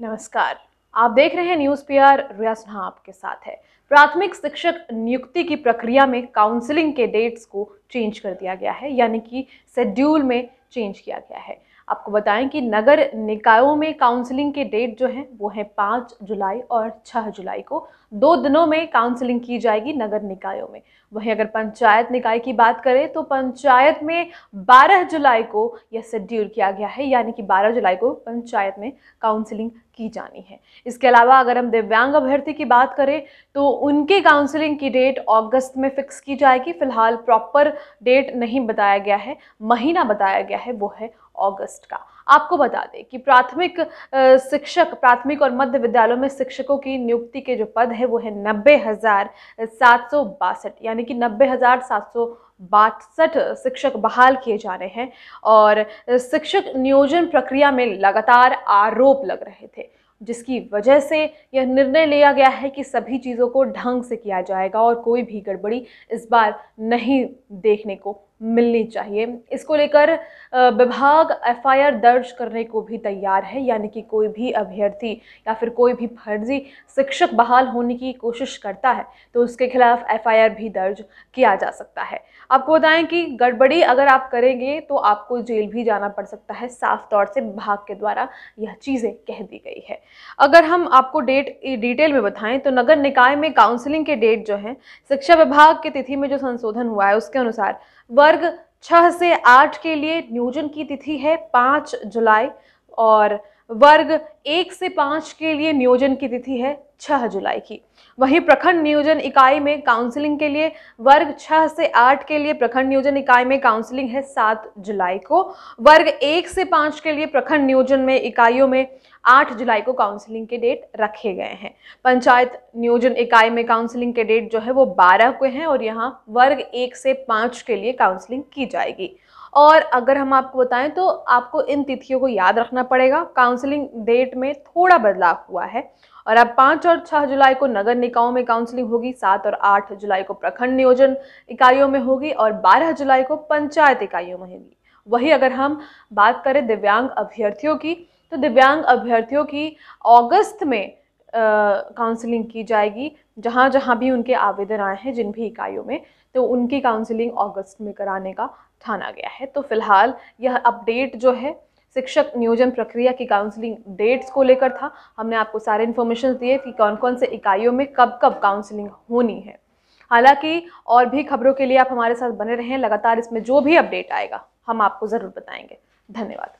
नमस्कार आप देख रहे हैं न्यूज़ पी रिया सिन्हा आपके साथ है प्राथमिक शिक्षक नियुक्ति की प्रक्रिया में काउंसलिंग के डेट्स को चेंज कर दिया गया है यानी कि शेड्यूल में चेंज किया गया है आपको बताएं कि नगर निकायों में काउंसलिंग के डेट जो हैं वो हैं पाँच जुलाई और छः जुलाई को दो दिनों में काउंसलिंग की जाएगी नगर निकायों में वहीं अगर पंचायत निकाय की बात करें तो पंचायत में 12 जुलाई को यह शेड्यूल किया गया है यानी कि 12 जुलाई को पंचायत में काउंसलिंग की जानी है इसके अलावा अगर हम दिव्यांग अभ्यर्थी की बात करें तो उनके काउंसलिंग की डेट अगस्त में फिक्स की जाएगी फिलहाल प्रॉपर डेट नहीं बताया गया है महीना बताया गया है वो है अगस्त का आपको बता दें कि प्राथमिक शिक्षक प्राथमिक और मध्य विद्यालयों में शिक्षकों की नियुक्ति के जो पद है वो है नब्बे हज़ार सात सौ बासठ यानी कि नब्बे हज़ार सात सौ बासठ शिक्षक बहाल किए जाने हैं और शिक्षक नियोजन प्रक्रिया में लगातार आरोप लग रहे थे जिसकी वजह से यह निर्णय लिया गया है कि सभी चीज़ों को ढंग से किया जाएगा और कोई भी गड़बड़ी इस बार नहीं देखने को मिलनी चाहिए इसको लेकर विभाग एफआईआर दर्ज करने को भी तैयार है यानी कि कोई भी अभ्यर्थी या फिर कोई भी फर्जी शिक्षक बहाल होने की कोशिश करता है तो उसके खिलाफ एफआईआर भी दर्ज किया जा सकता है आपको बताएं कि गड़बड़ी अगर आप करेंगे तो आपको जेल भी जाना पड़ सकता है साफ तौर से विभाग के द्वारा यह चीज़ें कह दी गई है अगर हम आपको डेट डिटेल में बताएं तो नगर निकाय में काउंसिलिंग के डेट जो हैं शिक्षा विभाग की तिथि में जो संशोधन हुआ है उसके अनुसार वर्ग छह से आठ के लिए नियोजन की तिथि है पाँच जुलाई और वर्ग एक से पाँच के लिए नियोजन की तिथि है छह जुलाई की वहीं प्रखंड नियोजन इकाई में काउंसलिंग के लिए वर्ग छह से आठ के लिए प्रखंड नियोजन इकाई में काउंसलिंग है सात जुलाई को वर्ग एक से पाँच के लिए प्रखंड नियोजन में इकाइयों में आठ जुलाई को काउंसलिंग के डेट रखे गए हैं पंचायत नियोजन इकाई में काउंसलिंग के डेट जो है वो बारह को हैं और यहाँ वर्ग एक से पाँच के लिए काउंसलिंग की जाएगी और अगर हम आपको बताएं तो आपको इन तिथियों को याद रखना पड़ेगा काउंसलिंग डेट में थोड़ा बदलाव हुआ है और अब पाँच और छः जुलाई को नगर निकायों में काउंसलिंग होगी सात और आठ जुलाई को प्रखंड नियोजन इकाइयों में होगी और बारह जुलाई को पंचायत इकाइयों में होगी वही अगर हम बात करें दिव्यांग अभ्यर्थियों की तो दिव्यांग अभ्यर्थियों की अगस्त में काउंसलिंग की जाएगी जहाँ जहाँ भी उनके आवेदन आए हैं जिन भी इकाइयों में तो उनकी काउंसलिंग अगस्त में कराने का ठाना गया है तो फिलहाल यह अपडेट जो है शिक्षक नियोजन प्रक्रिया की काउंसलिंग डेट्स को लेकर था हमने आपको सारे इन्फॉर्मेशन दिए कि कौन कौन से इकाइयों में कब कब काउंसलिंग होनी है हालांकि और भी खबरों के लिए आप हमारे साथ बने रहें लगातार इसमें जो भी अपडेट आएगा हम आपको ज़रूर बताएंगे धन्यवाद